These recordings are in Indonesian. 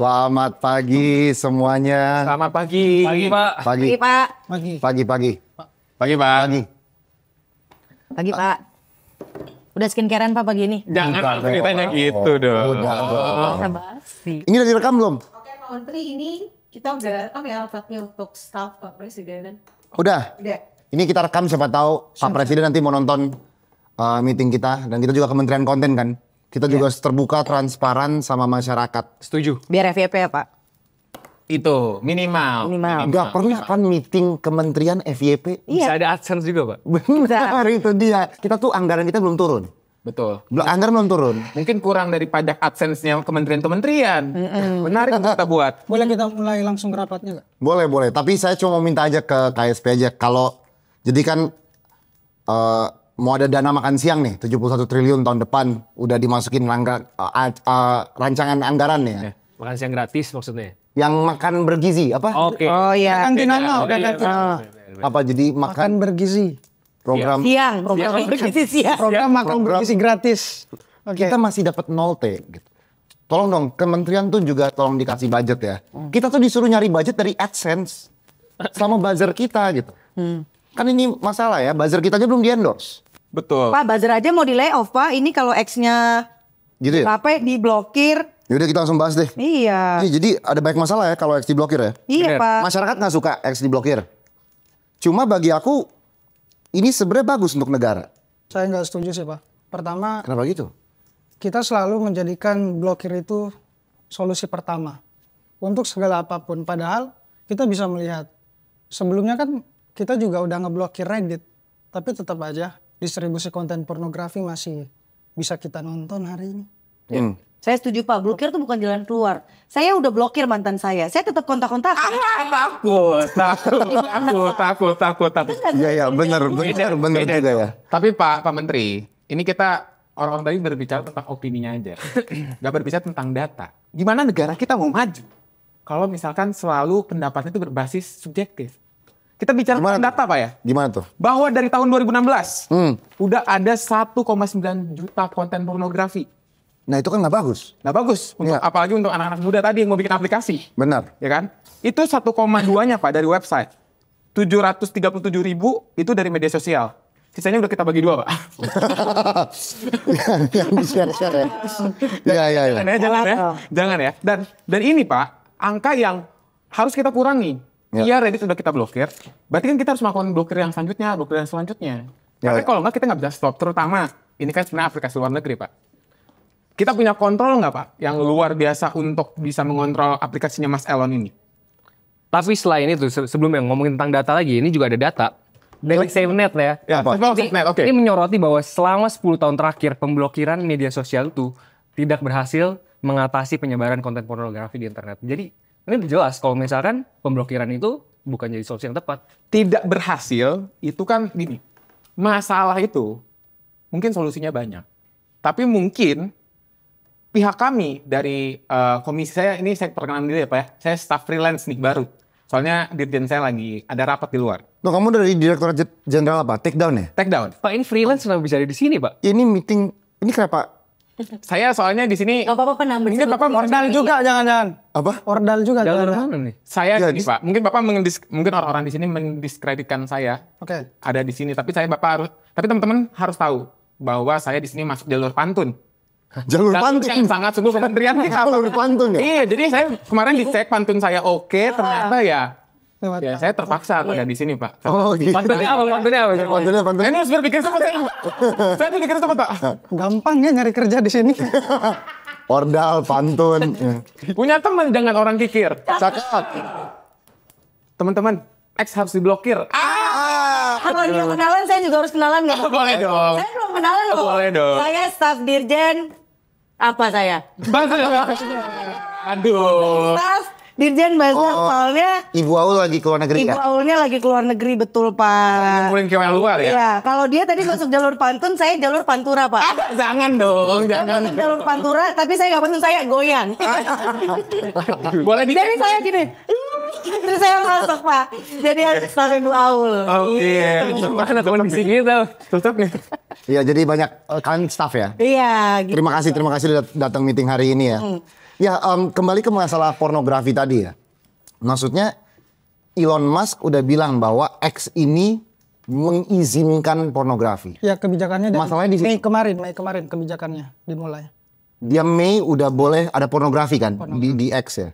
Selamat pagi semuanya. Selamat pagi. Pagi, Pak. Pagi, Pak. Pagi. Pagi, pagi. Pagi, Pak. Pagi. Pagi, Pak. Udah skincarean Pak pagi ini? Jangan ceritanya gitu oh, dong. Udah. Oh. Basi. Ini udah direkam belum? Oke, Pak Menteri, ini kita udah rekam ya tapi untuk staff Pak Presiden. Udah? Udah. Ini kita rekam siapa tahu Pak Presiden nanti mau nonton uh, meeting kita dan kita juga Kementerian Konten kan. Kita yeah. juga terbuka, transparan sama masyarakat. Setuju. Biar FYP ya Pak. Itu minimal. Minimal. Gak pernah ya, kan meeting kementerian FYP. Iya. Bisa ada adsense juga pak. Benar itu dia. Kita tuh anggaran kita belum turun. Betul. Anggaran belum turun. Mungkin kurang daripada adsense-nya kementerian-kementerian. Mm-hmm. kita buat. Boleh kita mulai langsung rapatnya gak? Boleh, boleh. Tapi saya cuma minta aja ke KSP aja. Kalau jadi kan uh, mau ada dana makan siang nih 71 triliun tahun depan udah dimasukin rangka, uh, eh, uh, eh, eh, rancangan anggaran nih ya. Eh, makan siang gratis maksudnya. Yang makan bergizi apa? Oh, oke. Okay. Oh iya. Kan dinama udah kata. Apa jadi makan, makan bergizi? Program siang. Program siang. bergizi siang. Program makan bergizi gratis. Okay. Kita masih dapat 0 T gitu. Tolong dong kementerian tuh juga tolong dikasih budget ya. Hmm. Kita tuh disuruh nyari budget dari AdSense sama buzzer kita gitu. Hmm. Kan ini masalah ya, buzzer kita aja belum di endorse. Betul. Pak buzzer aja mau di off Pak. Ini kalau X-nya gitu ya? Bapak diblokir. Yaudah kita langsung bahas deh. Iya. jadi ada banyak masalah ya kalau X diblokir ya. Iya Bener. Pak. Masyarakat nggak suka X diblokir. Cuma bagi aku ini sebenarnya bagus untuk negara. Saya nggak setuju sih Pak. Pertama. Kenapa gitu? Kita selalu menjadikan blokir itu solusi pertama. Untuk segala apapun. Padahal kita bisa melihat. Sebelumnya kan kita juga udah ngeblokir Reddit. Tapi tetap aja distribusi konten pornografi masih bisa kita nonton hari ini. Ya. Hmm. Saya setuju Pak, blokir tuh bukan jalan keluar. Saya udah blokir mantan saya, saya tetap kontak-kontak. Ah, takut, takut, takut, takut, takut, takut. Kan iya, iya, benar, benar, benar juga ya. Tapi Pak, Pak Menteri, ini kita orang-orang tadi berbicara tentang opininya aja. Gak berbicara tentang data. Gimana negara kita mau maju? Kalau misalkan selalu pendapatnya itu berbasis subjektif. Kita bicara Gimana data tuh? Pak ya. Gimana tuh? Bahwa dari tahun 2016 hmm. udah ada 1,9 juta konten pornografi. Nah itu kan nggak bagus. Nggak bagus. Untuk, ya. Apalagi untuk anak-anak muda tadi yang mau bikin aplikasi. Benar. Ya kan? Itu 1,2-nya Pak dari website. 737 ribu itu dari media sosial. Sisanya udah kita bagi dua, Pak. yang di share-share ya. Iya, iya, iya. Jangan ya, jangan ya. Dan dan ini, Pak, angka yang harus kita kurangi Yeah. Iya Reddit sudah kita blokir, berarti kan kita harus melakukan blokir yang selanjutnya, blokir yang selanjutnya. Yeah. Ya. Tapi kalau nggak kita nggak bisa stop, terutama ini kan sebenarnya aplikasi luar negeri pak. Kita punya kontrol nggak pak, yang luar biasa untuk bisa mengontrol aplikasinya Mas Elon ini? Tapi selain itu, sebelum yang ngomongin tentang data lagi, ini juga ada data. Dari ya. SafeNet ya. Ya, SafeNet, oke. Okay. Ini menyoroti bahwa selama 10 tahun terakhir, pemblokiran media sosial itu tidak berhasil mengatasi penyebaran konten pornografi di internet. Jadi ini jelas kalau misalkan pemblokiran itu bukan jadi solusi yang tepat. Tidak berhasil itu kan gini. Masalah itu mungkin solusinya banyak. Tapi mungkin pihak kami dari uh, komisi saya ini saya perkenalan dulu ya Pak ya. Saya staff freelance nih baru. Soalnya dirjen saya lagi ada rapat di luar. Loh, kamu dari Direktur Jenderal apa? Take down ya? Take down. Pak ini freelance kenapa bisa ada di sini Pak? Ini meeting, ini kenapa saya soalnya di sini. Gak apa-apa nambah. Mungkin Bapak ordal juga jangan-jangan. Apa? Ordal juga jangan. nih? Saya ya, Pak. Mungkin Bapak mungkin orang-orang di sini mendiskreditkan saya. Oke. Okay. Ada di sini, tapi saya Bapak harus tapi teman-teman harus tahu bahwa saya di sini masuk jalur pantun. Jalur Dan pantun yang sangat sungguh kementerian jalur pantun ya. Iya, jadi saya kemarin dicek pantun saya oke, okay, ah. ternyata ya ya, saya terpaksa oh, ada di sini, Pak. Oh, oh, gitu. Pantunnya apa? Pantunnya apa? Pantunnya, pantunnya. Ini harus berpikir sama saya. saya berpikir sama Pak. Gampang ya nyari kerja di sini. Ordal, pantun. Punya teman dengan orang kikir. Cakap. Teman-teman, X harus diblokir. Ah! Kalau ah! dia kenalan, saya juga harus kenalan nggak? Boleh dong. Saya belum kenalan loh. Boleh dong. Saya staff dirjen apa saya? Aduh. Staff Dirjen bahasa oh, oh, soalnya Ibu Aul lagi ke luar negeri Ibu ya? Aulnya lagi ke luar negeri betul Pak. Ngumpulin ke luar ya? Iya, kalau dia tadi masuk jalur pantun, saya jalur pantura Pak. Ah, jangan dong, jangan. Masuk jalur pantura, tapi saya nggak pantun, saya goyang. Boleh dilihat. Jadi saya gini, Terus saya masuk pak. Jadi harus pakai dua aul. Oh iya. Mana tuh kondisi kita? Gitu? Tutup nih. Iya jadi banyak kan kalian staff ya. Iya. Gitu. Terima kasih terima kasih dat datang meeting hari ini ya. Hmm. Ya um, kembali ke masalah pornografi tadi ya. Maksudnya Elon Musk udah bilang bahwa X ini mengizinkan pornografi. Ya kebijakannya masalahnya di Mei kemarin, Mei kemarin kebijakannya dimulai. Dia Mei udah boleh ada pornografi kan pornografi. di di X ya.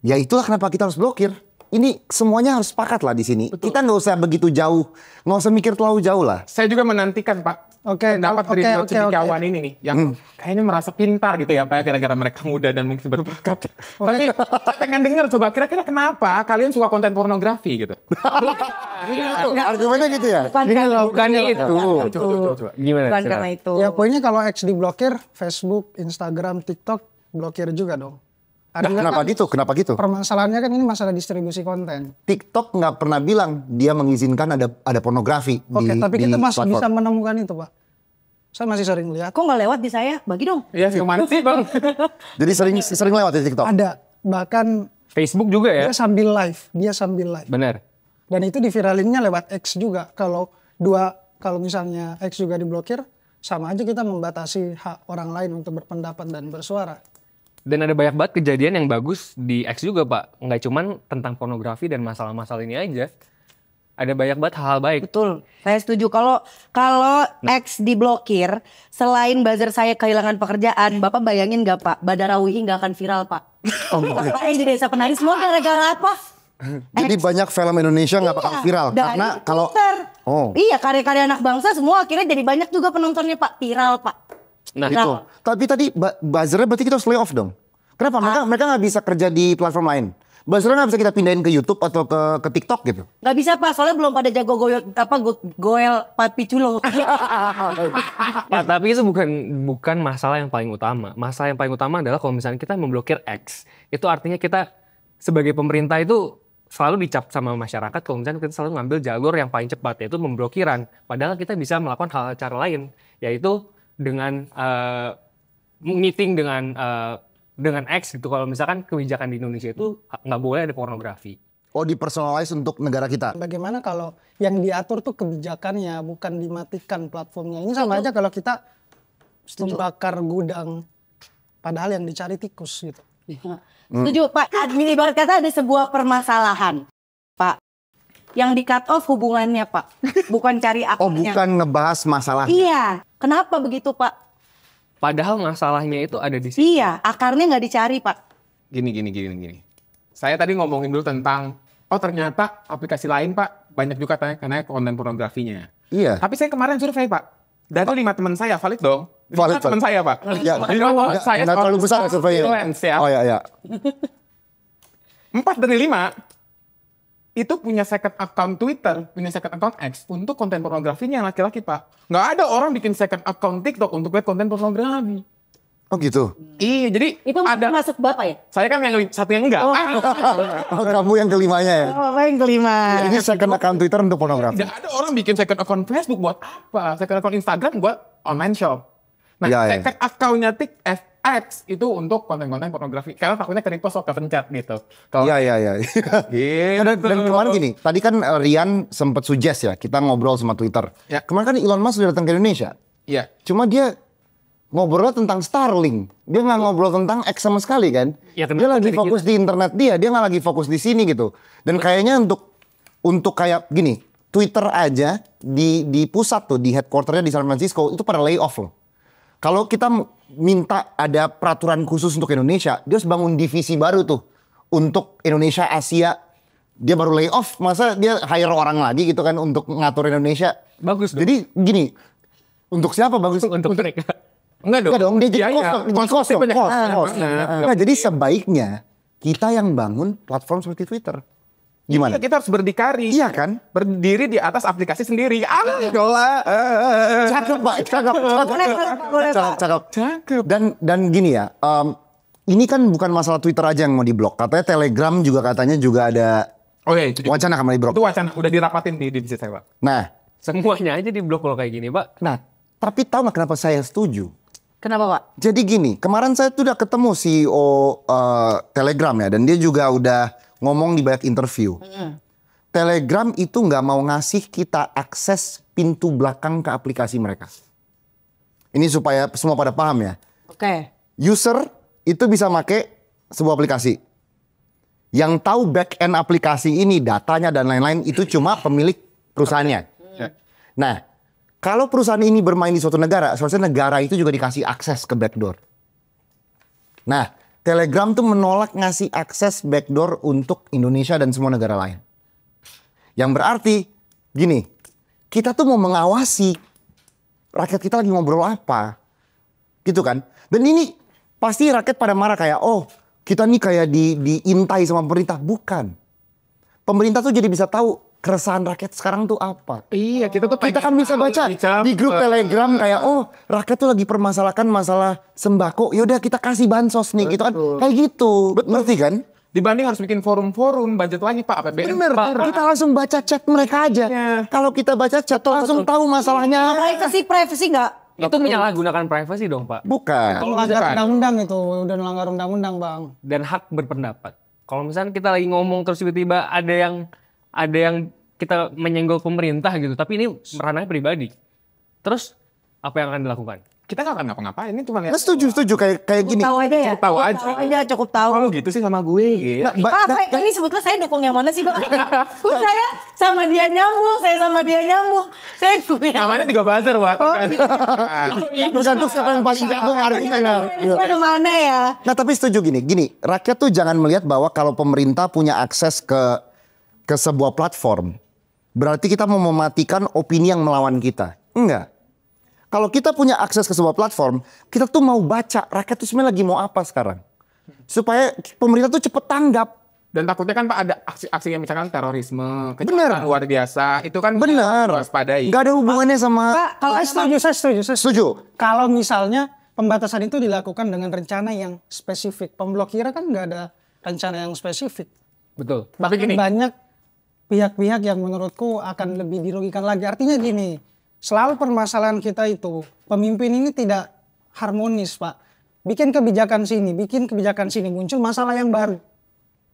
Ya itulah kenapa kita harus blokir. Ini semuanya harus sepakat lah di sini. Betul. Kita nggak usah begitu jauh, nggak usah mikir terlalu jauh lah. Saya juga menantikan Pak. Oke, okay, dapat dari okay, okay, okay. ini nih, yang hmm. kayaknya merasa pintar gitu ya Pak, kira-kira mereka muda dan mungkin berbakat. Tapi saya pengen dengar coba, kira-kira kenapa kalian suka konten pornografi gitu? Argumennya gitu ya? Bukan, bukan itu. Coba, coba, coba. Gimana? Bukan karena itu. Ya poinnya kalau X diblokir, Facebook, Instagram, TikTok blokir juga dong. Nah, kenapa kan gitu? Kenapa gitu? Permasalahannya kan ini masalah distribusi konten. TikTok nggak pernah bilang dia mengizinkan ada ada pornografi Oke, di tapi kita masih bisa menemukan itu, Pak. Saya masih sering lihat. Kok nggak lewat di saya? Bagi dong. Iya, yang sih, Bang? Jadi sering sering lewat di ya TikTok. Ada. Bahkan Facebook juga ya. Dia sambil live, dia sambil live. Benar. Dan itu diviralinnya lewat X juga. Kalau dua kalau misalnya X juga diblokir, sama aja kita membatasi hak orang lain untuk berpendapat dan bersuara. Dan ada banyak banget kejadian yang bagus di X juga pak. Enggak cuman tentang pornografi dan masalah-masalah ini aja. Ada banyak banget hal-hal baik. Betul. Saya setuju. Kalau kalau nah. X diblokir, selain buzzer saya kehilangan pekerjaan, Bapak bayangin gak Pak? Badarawihi nggak akan viral Pak. Oh, Makanya di desa penari semua gara-gara apa? Jadi X. banyak film Indonesia nggak iya, bakal viral karena kalau Oh. Iya, karya-karya anak bangsa semua akhirnya jadi banyak juga penontonnya Pak, viral Pak. Nah, gitu. itu. Tapi tadi buzzernya berarti kita harus lay off dong. Kenapa? Ah. Mereka ah. mereka nggak bisa kerja di platform lain. Buzzernya nggak bisa kita pindahin ke YouTube atau ke ke TikTok gitu. Nggak bisa pak, soalnya belum pada jago goyo, apa go, goel papi culo. nah, tapi itu bukan bukan masalah yang paling utama. Masalah yang paling utama adalah kalau misalnya kita memblokir X, itu artinya kita sebagai pemerintah itu selalu dicap sama masyarakat kalau misalnya kita selalu ngambil jalur yang paling cepat yaitu memblokiran. Padahal kita bisa melakukan hal, -hal cara lain yaitu dengan uh, meeting dengan uh, dengan X gitu kalau misalkan kebijakan di Indonesia itu nggak boleh ada pornografi. Oh dipersonalize untuk negara kita. Bagaimana kalau yang diatur tuh kebijakannya bukan dimatikan platformnya. Ini sama aja kalau kita membakar gudang padahal yang dicari tikus gitu. Setuju hmm. Pak, ibarat kata ada sebuah permasalahan yang di cut off hubungannya pak, bukan cari akarnya. Oh bukan ngebahas masalahnya. Iya, kenapa begitu pak? Padahal masalahnya itu ada di sini. Iya, akarnya nggak dicari pak. Gini gini gini gini. Saya tadi ngomongin dulu tentang oh ternyata aplikasi lain pak banyak juga tanya karena konten pornografinya. Iya. Tapi saya kemarin survei pak, data lima teman saya valid dong. Valid, teman saya pak. Ya, kalau saya nggak terlalu besar survei. Ya. Oh ya ya. Empat dari lima itu punya second account Twitter, punya second account X untuk konten pornografinya yang laki-laki pak. Nggak ada orang bikin second account TikTok untuk lihat konten pornografi. Oh gitu. Iya, jadi itu ada masuk bapak ya? Saya kan yang satu yang enggak. Oh, ah. oh kamu yang kelimanya ya? Oh, yang kelima. Ya, ini second account Twitter untuk pornografi. Gak ada orang bikin second account Facebook buat apa? Second account Instagram buat online shop. Nah, ya, ya. second accountnya tik X itu untuk konten-konten pornografi. Karena takutnya kering repost atau kepencet gitu. Iya iya iya. Gitu. Dan, dan kemarin gini, tadi kan Rian sempat suggest ya, kita ngobrol sama Twitter. Ya. Kemarin kan Elon Musk sudah datang ke Indonesia. Iya. Cuma dia ngobrol tentang Starlink. Dia nggak ngobrol tentang X sama sekali kan. Ya, dia lagi fokus kita. di internet dia, dia nggak lagi fokus di sini gitu. Dan Betul. kayaknya untuk untuk kayak gini, Twitter aja di di pusat tuh di headquarternya di San Francisco itu pada layoff loh. Kalau kita minta ada peraturan khusus untuk Indonesia, dia harus bangun divisi baru tuh untuk Indonesia Asia. Dia baru lay off, masa dia hire orang lagi gitu kan untuk ngatur Indonesia. Bagus. Dong. Jadi gini, untuk siapa bagus? Untuk, mereka. Enggak dong. Enggak dong, dia jadi kos, kos, kos, kos, kos, Nah, jadi sebaiknya kita yang bangun platform seperti Twitter. Gimana? Iya, kita harus berdikari. Iya kan? Berdiri di atas aplikasi sendiri. Alhamdulillah. Cakep pak, cakep. cakap, cakap, cakep, cakep. Cakep. Dan, dan gini ya, um, ini kan bukan masalah Twitter aja yang mau diblok. Katanya Telegram juga katanya juga ada Oke. Oh, iya, itu wacana kamar diblok. Itu wacana, udah dirapatin di, di, di saya pak. Nah. Semuanya aja diblok kalau kayak gini pak. Nah, tapi tahu nggak kenapa saya setuju? Kenapa Pak? Jadi gini, kemarin saya tuh udah ketemu CEO uh, eh, Telegram ya, dan dia juga udah ngomong di banyak interview. Mm. Telegram itu nggak mau ngasih kita akses pintu belakang ke aplikasi mereka. Ini supaya semua pada paham ya. Oke. Okay. User itu bisa make sebuah aplikasi. Yang tahu back end aplikasi ini datanya dan lain-lain itu cuma pemilik perusahaannya. Ya. Nah, kalau perusahaan ini bermain di suatu negara, seharusnya negara itu juga dikasih akses ke backdoor. Nah, Telegram tuh menolak ngasih akses backdoor untuk Indonesia dan semua negara lain. Yang berarti gini, kita tuh mau mengawasi rakyat kita lagi ngobrol apa. Gitu kan. Dan ini pasti rakyat pada marah kayak oh kita nih kayak di diintai sama pemerintah. Bukan. Pemerintah tuh jadi bisa tahu keresahan rakyat sekarang tuh apa? Iya, kita tuh kita kan bisa baca di grup Telegram kayak oh, rakyat tuh lagi permasalahkan masalah sembako. Yaudah kita kasih bansos nih gitu kan. Kayak gitu. Betul. Ngerti kan? Dibanding harus bikin forum-forum, budget lagi Pak APBN. Bener, Pak. kita langsung baca chat mereka aja. Ya. Kalau kita baca chat tuh langsung tahu masalahnya. Privacy, privacy nggak? Itu menyalahgunakan privacy dong, Pak. Bukan. Kalau melanggar undang-undang itu, udah melanggar undang-undang, Bang. Dan hak berpendapat. Kalau misalnya kita lagi ngomong terus tiba-tiba ada yang ada yang kita menyenggol pemerintah gitu, tapi ini ranahnya pribadi. Terus apa yang akan dilakukan? Kita gak akan ngapa-ngapain, ini cuma lihat. Nah, setuju, setuju kayak kayak gini. Tahu aja ya. tahu aja. Tahu aja, cukup tahu. Kalau gitu sih sama gue gitu. Pak, nah, ini sebetulnya saya dukung yang mana sih, Pak? saya sama dia nyambung, saya sama dia nyambung. Saya dukung yang Namanya tiga buzzer, Pak. Oh, iya. Tergantung siapa yang paling jago ini. Mana mana ya. Nah, tapi setuju gini, gini, rakyat tuh jangan melihat bahwa kalau pemerintah punya akses ke ke sebuah platform, berarti kita mau mematikan opini yang melawan kita. Enggak. Kalau kita punya akses ke sebuah platform, kita tuh mau baca rakyat tuh sebenarnya lagi mau apa sekarang. Supaya pemerintah tuh cepet tanggap. Dan takutnya kan Pak ada aksi-aksi yang misalkan terorisme, benar luar biasa, itu kan benar waspadai. Gak ada hubungannya Pak, sama Pak, kalau saya setuju, saya setuju, saya setuju. Kalau misalnya pembatasan itu dilakukan dengan rencana yang spesifik, pemblokiran kan nggak ada rencana yang spesifik. Betul. Tapi gini, banyak pihak-pihak yang menurutku akan hmm. lebih dirugikan lagi. Artinya gini, selalu permasalahan kita itu pemimpin ini tidak harmonis, Pak. Bikin kebijakan sini, bikin kebijakan sini, muncul masalah yang baru.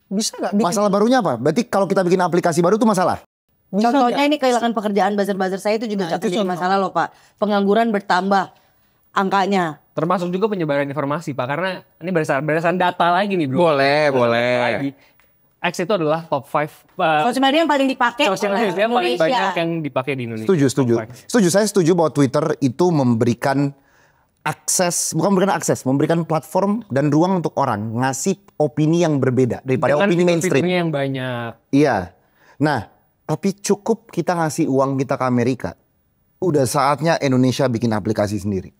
Bisa nggak? Bikin... Masalah barunya apa? Berarti kalau kita bikin aplikasi baru itu masalah? Bisa Contohnya gak? ini kehilangan pekerjaan buzzer-buzzer saya itu juga nah, itu jadi masalah loh Pak. Pengangguran bertambah angkanya. Termasuk juga penyebaran informasi Pak karena ini berdasarkan, berdasarkan data lagi nih bro. Boleh, boleh. Lagi X itu adalah top 5 uh, social media yang paling dipakai social media yang paling banyak yang dipakai di Indonesia. Setuju, setuju. Setuju, saya setuju bahwa Twitter itu memberikan akses, bukan memberikan akses, memberikan platform dan ruang untuk orang ngasih opini yang berbeda daripada Dengan opini mainstream. yang banyak. Iya. Nah, tapi cukup kita ngasih uang kita ke Amerika. Udah saatnya Indonesia bikin aplikasi sendiri.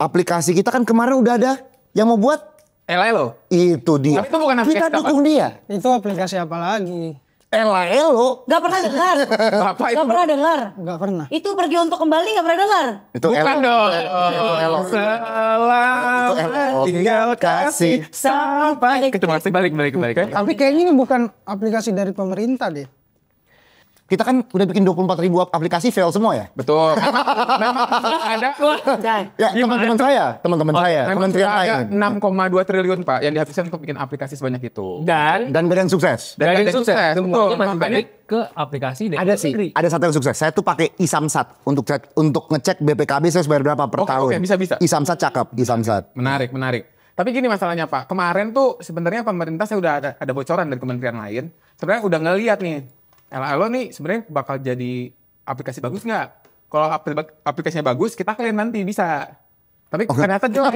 Aplikasi kita kan kemarin udah ada yang mau buat Elo. Itu dia. Tapi itu bukan aplikasi Kita dukung apa? dia. Itu aplikasi apa lagi? Elo. Gak pernah dengar. Bapak itu? Gak pernah dengar. Gak pernah. Itu pergi untuk kembali gak pernah dengar. Itu bukan Elo. dong. Elo. Selamat tinggal kasih sampai. Itu masih balik balik balik. Tapi kayaknya bukan aplikasi dari pemerintah deh kita kan udah bikin 24 ribu aplikasi fail semua ya? Betul. ada ya, teman-teman saya, teman-teman oh, saya, kementerian saya. 6,2 triliun Pak yang dihabiskan untuk bikin aplikasi sebanyak itu. Dan dan gak ada yang sukses. Dan, dan ada yang sukses. sukses. Betul. Iya, Masih balik ke aplikasi dari Ada sih, ada satu yang sukses. Saya tuh pakai Isamsat untuk cek, untuk ngecek BPKB saya bayar berapa per oh, okay, tahun. Oke, okay, bisa bisa. Isamsat cakep, Isamsat. Menarik, menarik. Tapi gini masalahnya Pak, kemarin tuh sebenarnya pemerintah saya udah ada, ada bocoran dari kementerian lain. Sebenarnya udah ngeliat nih LLO nih sebenarnya bakal jadi aplikasi bagus nggak? Kalau aplikasinya bagus, kita kalian nanti bisa. Tapi oh, ternyata juga.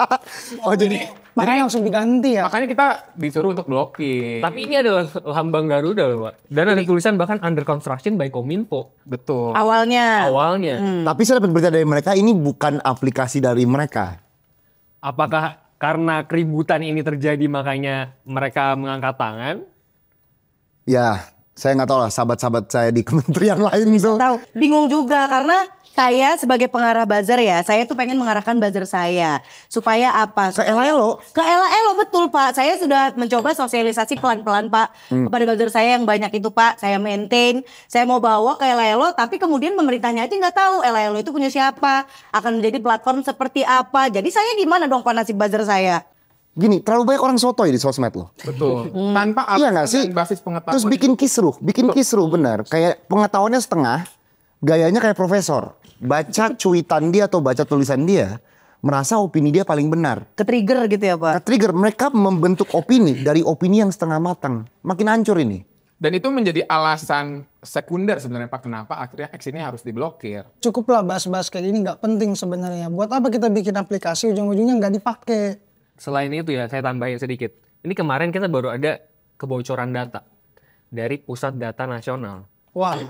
oh jadi makanya langsung diganti ya. Makanya kita disuruh untuk blokir. Tapi ini adalah lambang Garuda loh, Pak. Dan ada tulisan bahkan under construction by Kominfo. Betul. Awalnya. Awalnya. Hmm. Tapi saya dapat berita dari mereka ini bukan aplikasi dari mereka. Apakah karena keributan ini terjadi makanya mereka mengangkat tangan? Ya, saya nggak tahu lah sahabat-sahabat saya di kementerian lain itu. Tahu, bingung juga karena saya sebagai pengarah bazar ya, saya tuh pengen mengarahkan bazar saya supaya apa? Ke LLO. Ke LLO betul Pak. Saya sudah mencoba sosialisasi pelan-pelan Pak hmm. kepada bazar saya yang banyak itu Pak. Saya maintain, saya mau bawa ke LLO, tapi kemudian pemerintahnya aja nggak tahu LLO itu punya siapa, akan menjadi platform seperti apa. Jadi saya gimana dong Pak nasib bazar saya? gini terlalu banyak orang ya di sosmed loh. Betul. Hmm. Tanpa iya gak sih? basis pengetahuan. Terus bikin kisruh, bikin kisruh benar. Kayak pengetahuannya setengah, gayanya kayak profesor. Baca cuitan dia atau baca tulisan dia, merasa opini dia paling benar. Ketrigger gitu ya Pak? Ketrigger, mereka membentuk opini dari opini yang setengah matang. Makin hancur ini. Dan itu menjadi alasan sekunder sebenarnya Pak kenapa akhirnya X ini harus diblokir. Cukuplah bahas-bahas kayak ini nggak penting sebenarnya. Buat apa kita bikin aplikasi ujung-ujungnya nggak dipakai. Selain itu ya, saya tambahin sedikit. Ini kemarin kita baru ada kebocoran data dari Pusat Data Nasional. Wah. Wow.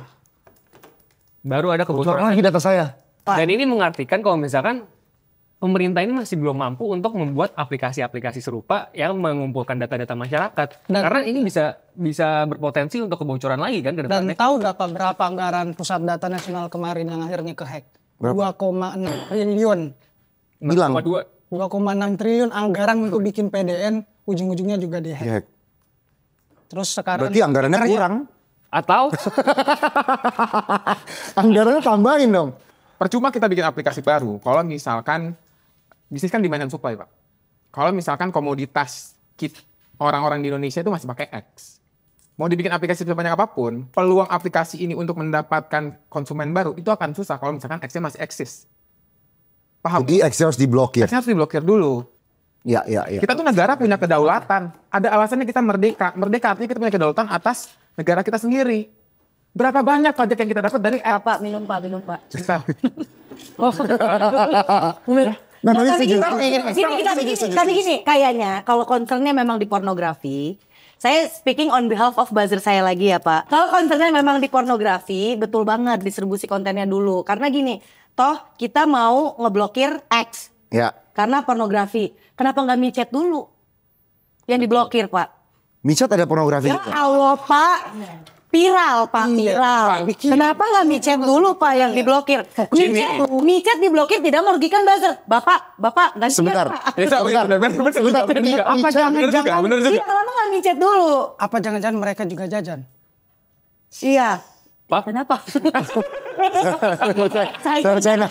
Baru ada kebocoran. lagi data saya. Dan ini mengartikan kalau misalkan pemerintah ini masih belum mampu untuk membuat aplikasi-aplikasi serupa yang mengumpulkan data-data masyarakat. Dan, Karena ini bisa bisa berpotensi untuk kebocoran lagi kan ke depannya. Dan tahu berapa berapa anggaran Pusat Data Nasional kemarin yang akhirnya kehack? 2,6 triliun. Hilang. 2,6 triliun anggaran untuk bikin PDN ujung-ujungnya juga di hack. Terus sekarang Berarti anggarannya iya. kurang atau anggarannya tambahin dong. Percuma kita bikin aplikasi baru kalau misalkan bisnis kan demand and supply, Pak. Kalau misalkan komoditas kit orang-orang di Indonesia itu masih pakai X. Mau dibikin aplikasi sebanyak apapun, peluang aplikasi ini untuk mendapatkan konsumen baru itu akan susah kalau misalkan X-nya masih eksis. Paham? Jadi X harus diblokir. X harus diblokir dulu. Ya, ya, ya. Kita tuh negara punya kedaulatan. Ada alasannya kita merdeka. Merdeka artinya kita punya kedaulatan atas negara kita sendiri. Berapa banyak pajak yang kita dapat dari eh, Pak, minum Pak, minum Pak. Kita. oh. Ya. Nah, nah, tapi gini, gini, tapi gini, kayaknya kalau concernnya memang di pornografi, saya speaking on behalf of buzzer saya lagi ya Pak. Kalau kontennya memang di pornografi, betul banget distribusi kontennya dulu. Karena gini, toh kita mau ngeblokir X. Ya. Karena pornografi. Kenapa nggak micet dulu? Yang diblokir, Pak. Micet ada pornografi ya, Allah, Pak. Viral, Pak, iya, viral. Iya, Kenapa nggak micet dulu, Pak, yang iya. diblokir? Micet, iya. micet diblokir tidak merugikan buzzer. Bapak, Bapak, dan sebentar. Sebentar, sebentar, sebentar. Apa jangan-jangan? Iya, kenapa nggak micet dulu? Apa jangan-jangan mereka juga jajan? Iya. Pak? Kenapa? saya, saya,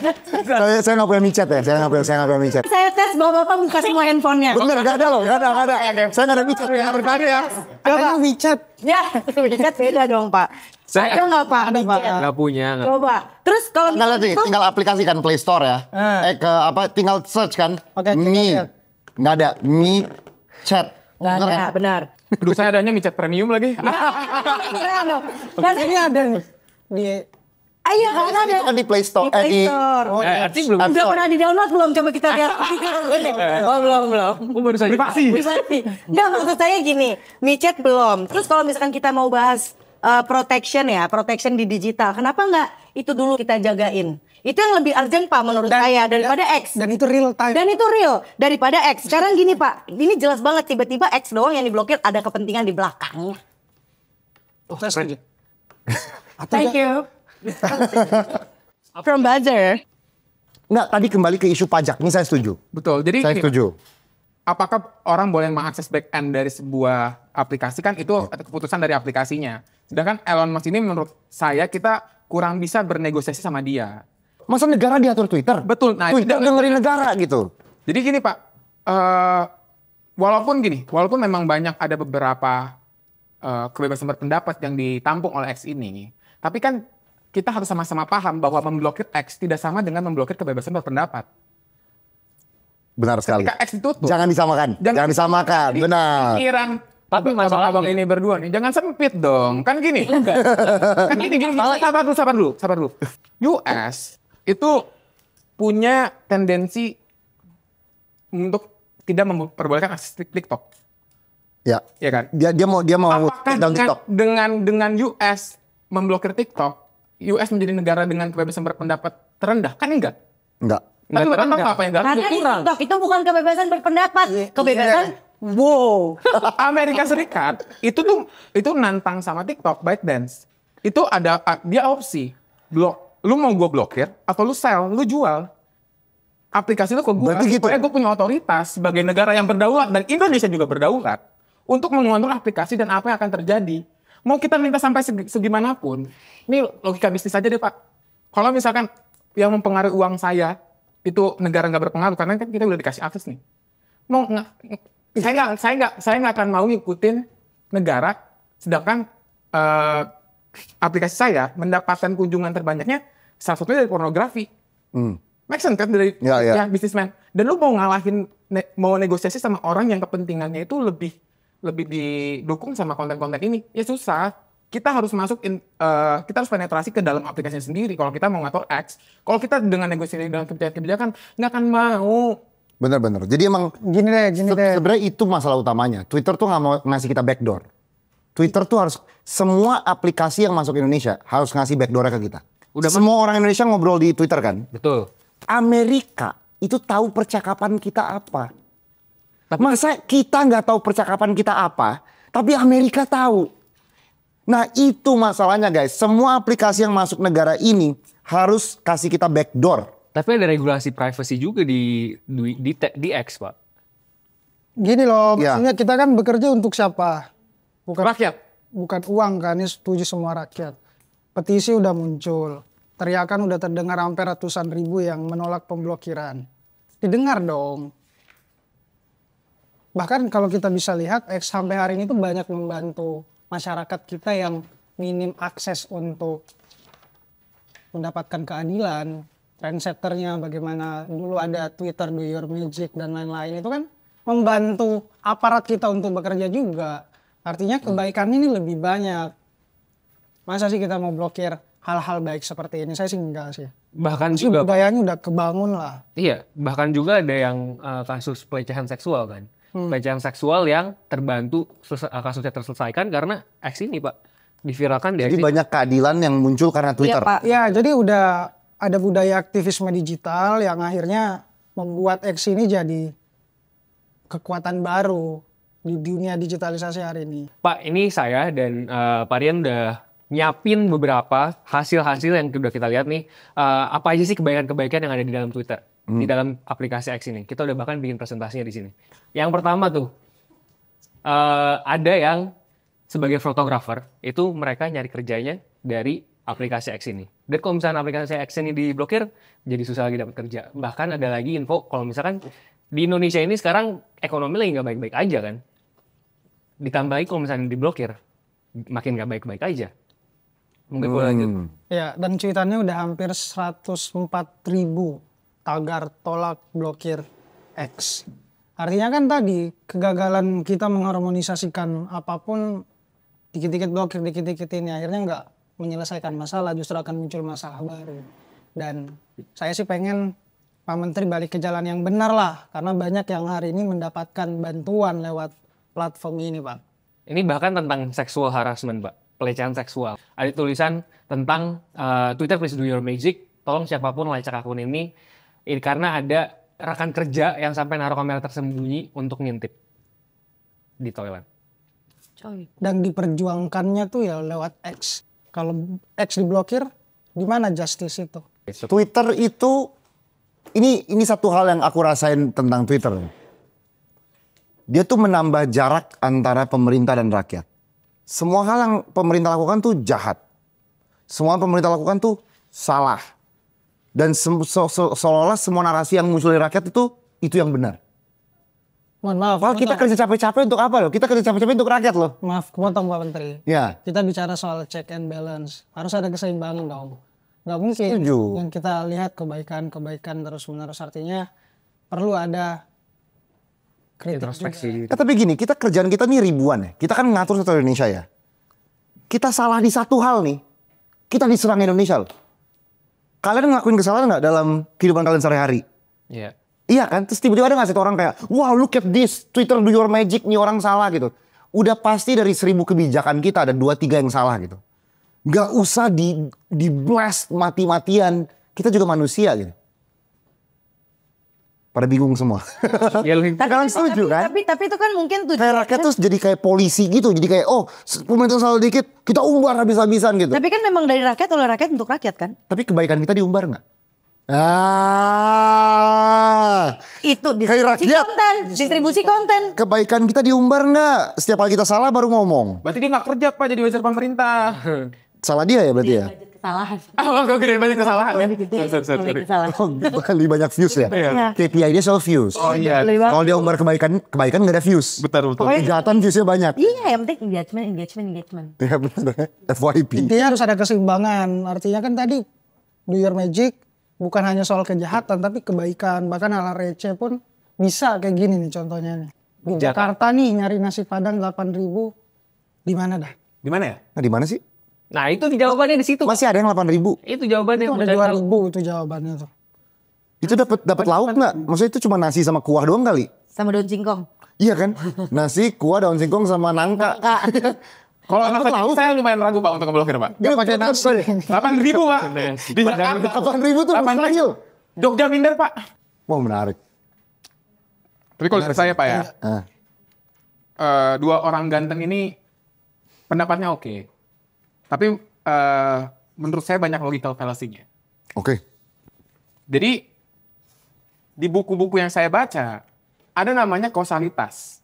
saya, saya nggak punya micat ya, saya nggak punya, saya nggak punya micat. Saya tes bawa bapak kasih semua handphonenya. Bener, nggak ada loh, nggak ada, nggak ada. Saya nggak ada micat nggak berkali ya. Ada micat Ya, micat beda dong pak. Saya nggak pak? Ada pak? Nggak punya. Gak. Coba. Terus kalau tinggal, nanti tinggal aplikasi kan Play Store ya. Hmm. Eh ke apa? Tinggal search kan. Oke. Okay, mi, nggak ada. Mi chat. Nggak ada, kan? benar. Aduh saya adanya micat premium lagi. Kan ini ada nih. Di Ayo, ah, iya, kan ada. Kan di Play Store. Di Play eh, Store. Oh, iya. eh, arti belum. Udah pernah di download belum? Coba kita lihat. Iya. Eh. oh, belum, belum. Gue oh, baru saja. Privasi. Privasi. maksud saya gini. Micet belum. Terus kalau misalkan kita mau bahas uh, protection ya, protection di digital. Kenapa nggak itu dulu kita jagain? Itu yang lebih urgent Pak menurut dan, saya daripada dan, ya, X. Dan itu real time. Dan itu real daripada X. Sekarang gini Pak, ini jelas banget tiba-tiba X doang yang diblokir ada kepentingan di belakangnya. Oh, saya Thank you. From buzzer. Enggak, tadi kembali ke isu pajak. Ini saya setuju. Betul. Jadi saya setuju. Apakah orang boleh mengakses back end dari sebuah aplikasi kan itu iya. keputusan dari aplikasinya. Sedangkan Elon Musk ini menurut saya kita kurang bisa bernegosiasi sama dia. Masa negara diatur Twitter? Betul. Nah, Twitter tidak, dengerin negara gitu. Jadi gini Pak, uh, walaupun gini, walaupun memang banyak ada beberapa uh, kebebasan berpendapat yang ditampung oleh X ini, tapi kan kita harus sama-sama paham bahwa memblokir X tidak sama dengan memblokir kebebasan berpendapat. Benar sekali. Ketika X ditutup. Jangan disamakan. Jangan, jangan disamakan. Di, Benar. Pikiran tapi masalah abang, ini berdua nih, jangan sempit dong. Kan gini. kan gini, gini, gini. Sabar sabar dulu, sabar dulu. US itu punya tendensi untuk tidak memperbolehkan akses TikTok. Ya. ya kan? Dia dia mau dia mau Apakah dengan, TikTok. Dengan dengan US memblokir TikTok, US menjadi negara dengan kebebasan berpendapat terendah kan enggak? Enggak. Enggak Tapi terendah. Apa yang enggak? Karena kurang. TikTok itu bukan kebebasan berpendapat, iya. kebebasan yeah. Wow, Amerika Serikat itu tuh itu nantang sama TikTok, ByteDance. Itu ada dia opsi blok lu mau gue blokir atau lu sell, lu jual aplikasi lu ke gue. Berarti gitu. Ya? gue punya otoritas sebagai negara yang berdaulat dan Indonesia juga berdaulat untuk mengontrol aplikasi dan apa yang akan terjadi. Mau kita minta sampai seg segimanapun, ini logika bisnis aja deh Pak. Kalau misalkan yang mempengaruhi uang saya itu negara nggak berpengaruh karena kan kita udah dikasih akses nih. Mau nggak? Saya nggak, saya nggak, saya nggak akan mau ngikutin negara, sedangkan uh, aplikasi saya mendapatkan kunjungan terbanyaknya Salah satunya dari pornografi. Hmm. Make sense kan dari ya, ya. ya bisnismen. Dan lu mau ngalahin ne, mau negosiasi sama orang yang kepentingannya itu lebih lebih didukung sama konten-konten ini. Ya susah. Kita harus masuk in, uh, kita harus penetrasi ke dalam aplikasinya sendiri kalau kita mau ngatur X. Kalau kita dengan negosiasi dengan kebijakan-kebijakan nggak akan mau Bener-bener. Jadi emang gini deh, gini deh. Sebenarnya itu masalah utamanya. Twitter tuh nggak mau ngasih kita backdoor. Twitter tuh harus semua aplikasi yang masuk Indonesia harus ngasih backdoor ke kita. Udah Semua orang Indonesia ngobrol di Twitter kan? Betul. Amerika itu tahu percakapan kita apa. Tapi, Masa kita nggak tahu percakapan kita apa, tapi Amerika tahu. Nah itu masalahnya guys. Semua aplikasi yang masuk negara ini harus kasih kita backdoor. Tapi ada regulasi privacy juga di di, di, di X pak. Gini loh, ya. maksudnya kita kan bekerja untuk siapa? Bukan rakyat. Bukan uang kan, ini setuju semua rakyat. Petisi udah muncul, teriakan udah terdengar sampai ratusan ribu yang menolak pemblokiran. Didengar dong. Bahkan kalau kita bisa lihat, X sampai hari ini tuh banyak membantu masyarakat kita yang minim akses untuk mendapatkan keadilan. Trendsetternya bagaimana dulu ada Twitter, Do Your Magic, dan lain-lain. Itu kan membantu aparat kita untuk bekerja juga. Artinya kebaikan ini lebih banyak masa sih kita mau blokir hal-hal baik seperti ini saya sih enggak sih bahkan Masih juga budayanya udah kebangun lah iya bahkan juga ada yang uh, kasus pelecehan seksual kan hmm. pelecehan seksual yang terbantu eh, kasusnya terselesaikan karena X ini pak diviralkan dari jadi banyak keadilan yang muncul karena iya, Twitter iya, pak. ya jadi udah ada budaya aktivisme digital yang akhirnya membuat X ini jadi kekuatan baru di dunia digitalisasi hari ini. Pak, ini saya dan uh, eh, Pak Rian udah nyiapin beberapa hasil-hasil yang sudah kita lihat nih. Uh, apa aja sih kebaikan-kebaikan yang ada di dalam Twitter? Hmm. Di dalam aplikasi X ini. Kita udah bahkan bikin presentasinya di sini. Yang pertama tuh, uh, ada yang sebagai fotografer, itu mereka nyari kerjanya dari aplikasi X ini. Dan kalau misalnya aplikasi X ini diblokir, jadi susah lagi dapat kerja. Bahkan ada lagi info kalau misalkan di Indonesia ini sekarang ekonomi lagi nggak baik-baik aja kan. Ditambah kalau misalnya diblokir, makin nggak baik-baik aja. Mungkin gitu. hmm. lanjut. Ya, dan cuitannya udah hampir 104 ribu tagar tolak blokir X. Artinya kan tadi kegagalan kita mengharmonisasikan apapun dikit-dikit blokir, dikit-dikit ini akhirnya nggak menyelesaikan masalah, justru akan muncul masalah baru. Dan saya sih pengen Pak Menteri balik ke jalan yang benar lah, karena banyak yang hari ini mendapatkan bantuan lewat platform ini, Pak. Ini bahkan tentang seksual harassment, Pak pelecehan seksual. Ada tulisan tentang uh, Twitter please do your magic, tolong siapapun lecek akun ini, ini karena ada rekan kerja yang sampai naruh kamera tersembunyi untuk ngintip di toilet. Coy. Dan diperjuangkannya tuh ya lewat X. Kalau X diblokir, gimana justice itu? Twitter itu ini ini satu hal yang aku rasain tentang Twitter. Dia tuh menambah jarak antara pemerintah dan rakyat. Semua hal yang pemerintah lakukan tuh jahat. Semua yang pemerintah lakukan tuh salah. Dan se se se seolah-olah semua narasi yang muncul di rakyat itu itu yang benar. Mohon maaf. Kalau kita kerja capek-capek untuk apa loh? Kita kerja capek-capek untuk rakyat loh. Maaf, kepotong Pak Menteri. Ya. Kita bicara soal check and balance. Harus ada keseimbangan dong. Gak mungkin Setuju. yang kita lihat kebaikan-kebaikan terus-menerus. Artinya perlu ada Kan introspeksi. Ya, tapi gini, kita kerjaan kita nih ribuan ya. Kita kan ngatur satu Indonesia ya. Kita salah di satu hal nih. Kita diserang Indonesia loh. Kalian ngelakuin kesalahan nggak dalam kehidupan kalian sehari-hari? Iya. Yeah. Iya kan? Terus tiba-tiba ada nggak satu orang kayak, wow look at this, Twitter do your magic, nih orang salah gitu. Udah pasti dari seribu kebijakan kita ada dua tiga yang salah gitu. Gak usah di, di blast mati-matian, kita juga manusia gitu pada bingung semua. Ya, tapi, kalian setuju kan? Tapi, tapi itu kan mungkin tuh. Kayak rakyat tuh jadi kayak polisi gitu, jadi kayak oh pemerintah salah dikit kita umbar habis-habisan gitu. Tapi kan memang dari rakyat oleh rakyat untuk rakyat kan? Tapi kebaikan kita diumbar nggak? Ah, itu distribusi rakyat, konten, distribusi konten. Kebaikan kita diumbar nggak? Setiap kali kita salah baru ngomong. Berarti dia nggak kerja pak jadi wajar pemerintah. Salah dia ya berarti ya? dia ya kesalahan. Oh, gue gedein banyak kesalahan ya. Lebih Sorry, sorry, sorry. Kesalahan. lebih banyak views ya. Iya. Iya. KPI dia soal views. Oh iya. Kalau dia umur kebaikan, kebaikan gak ada views. Betul, betul. Pokoknya kejahatan viewsnya banyak. Iya, yang penting engagement, engagement, engagement. Iya benar. Ya. FYP. Intinya harus ada keseimbangan. Artinya kan tadi do your magic bukan hanya soal kejahatan tapi kebaikan. Bahkan hal receh pun bisa kayak gini nih contohnya nih. Jakarta nih nyari nasi padang 8 ribu di mana dah? Di mana ya? Nah, di mana sih? Nah itu jawabannya di situ. Masih ada yang delapan ribu. Itu jawabannya. Itu ada dua ribu itu jawabannya tuh. Itu dapat dapat lauk nggak? Maksudnya itu cuma nasi sama kuah doang kali? Sama daun singkong. Iya kan? Nasi, kuah, daun singkong sama nangka. Kalau anak lauk? saya lumayan ragu pak untuk ngeblokir pak. Dia pakai nasi. Delapan ribu pak. Delapan ribu tuh mustahil. Jogja minder pak. Wow menarik. Tapi kalau saya pak ya, Uh, dua orang ganteng ini pendapatnya oke. Okay tapi uh, menurut saya banyak logical fallacy-nya. Oke. Okay. Jadi di buku-buku yang saya baca ada namanya kausalitas.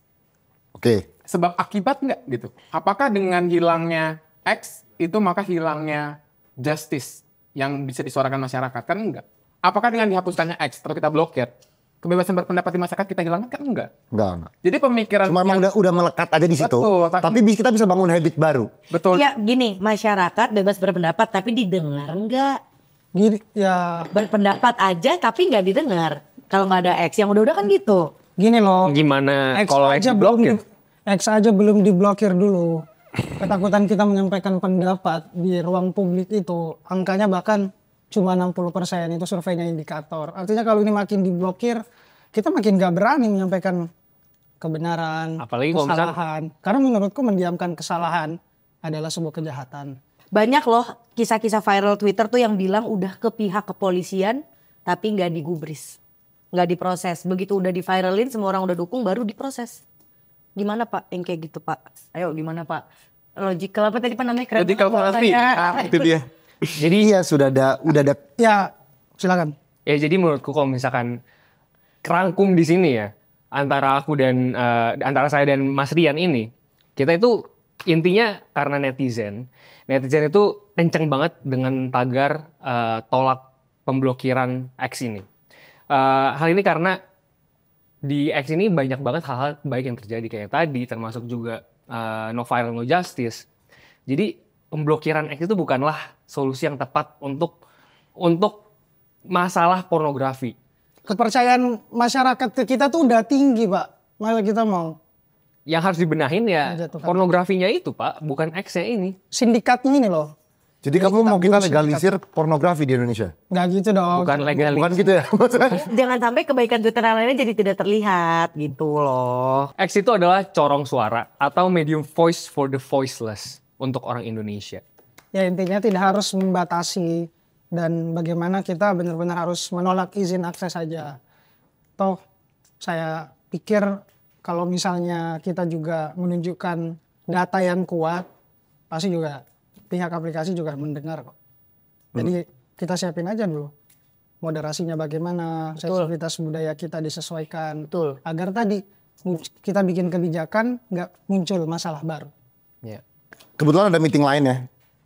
Oke. Okay. Sebab akibat nggak gitu. Apakah dengan hilangnya X itu maka hilangnya justice yang bisa disuarakan masyarakat kan enggak? Apakah dengan dihapuskannya X terus kita blokir kebebasan berpendapat di masyarakat kita hilangkan kan enggak? Enggak, enggak. Jadi pemikiran cuma yang... udah udah melekat ada di situ. Betul, tapi kita bisa bangun habit baru. Betul. Ya gini, masyarakat bebas berpendapat tapi didengar enggak? Gini, ya berpendapat aja tapi enggak didengar. Kalau nggak ada X yang udah-udah kan gitu. Gini loh. Gimana kalau aja X blokir? X aja belum diblokir dulu. Ketakutan kita menyampaikan pendapat di ruang publik itu angkanya bahkan cuma 60% persen itu surveinya indikator. Artinya kalau ini makin diblokir, kita makin gak berani menyampaikan kebenaran, Apalagi kesalahan. Misal... Karena menurutku mendiamkan kesalahan adalah sebuah kejahatan. Banyak loh kisah-kisah viral Twitter tuh yang bilang udah ke pihak kepolisian tapi nggak digubris, nggak diproses. Begitu udah diviralin semua orang udah dukung baru diproses. Gimana Pak yang kayak gitu Pak? Ayo gimana Pak? Logical apa tadi Pak namanya? Logikal Logical policy. Iya. Ah, itu dia jadi ya sudah ada udah ada ya silakan. Ya jadi menurutku kalau misalkan kerangkum di sini ya antara aku dan uh, antara saya dan Mas Rian ini kita itu intinya karena netizen. Netizen itu kenceng banget dengan tagar uh, tolak pemblokiran X ini. Uh, hal ini karena di X ini banyak banget hal-hal baik yang terjadi kayak tadi, termasuk juga uh, no file no justice. Jadi pemblokiran X itu bukanlah solusi yang tepat untuk untuk masalah pornografi. Kepercayaan masyarakat kita tuh udah tinggi, Pak. Malah kita mau yang harus dibenahin ya Jatuhkan. Iya, pornografinya itu, Pak, bukan X-nya ini. Sindikatnya ini loh. Jadi kamu mau kita legalisir sindikat. pornografi di Indonesia? Gak gitu dong. Bukan legalisir. Bukan gitu ya Jangan sampai kebaikan Twitter lainnya jadi tidak terlihat gitu loh. X itu adalah corong suara atau medium voice for the voiceless untuk orang Indonesia? Ya intinya tidak harus membatasi dan bagaimana kita benar-benar harus menolak izin akses saja. Toh saya pikir kalau misalnya kita juga menunjukkan data yang kuat, pasti juga pihak aplikasi juga mendengar kok. Jadi hmm. kita siapin aja dulu moderasinya bagaimana, Betul. sensitivitas budaya kita disesuaikan, Betul. agar tadi kita bikin kebijakan nggak muncul masalah baru. Yeah kebetulan ada meeting lain ya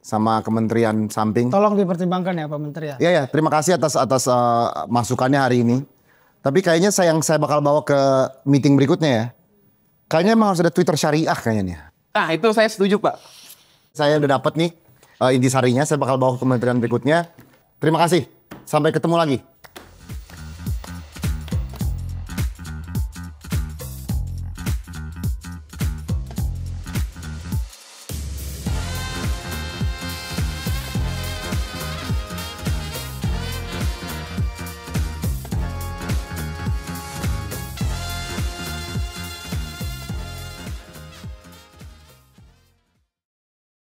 sama kementerian samping. Tolong dipertimbangkan ya Pak Menteri ya. Iya ya, terima kasih atas atas uh, masukannya hari ini. Tapi kayaknya saya yang saya bakal bawa ke meeting berikutnya ya. Kayaknya emang harus ada Twitter syariah kayaknya nih. Nah itu saya setuju Pak. Saya udah dapat nih uh, intisarinya, saya bakal bawa ke kementerian berikutnya. Terima kasih, sampai ketemu lagi.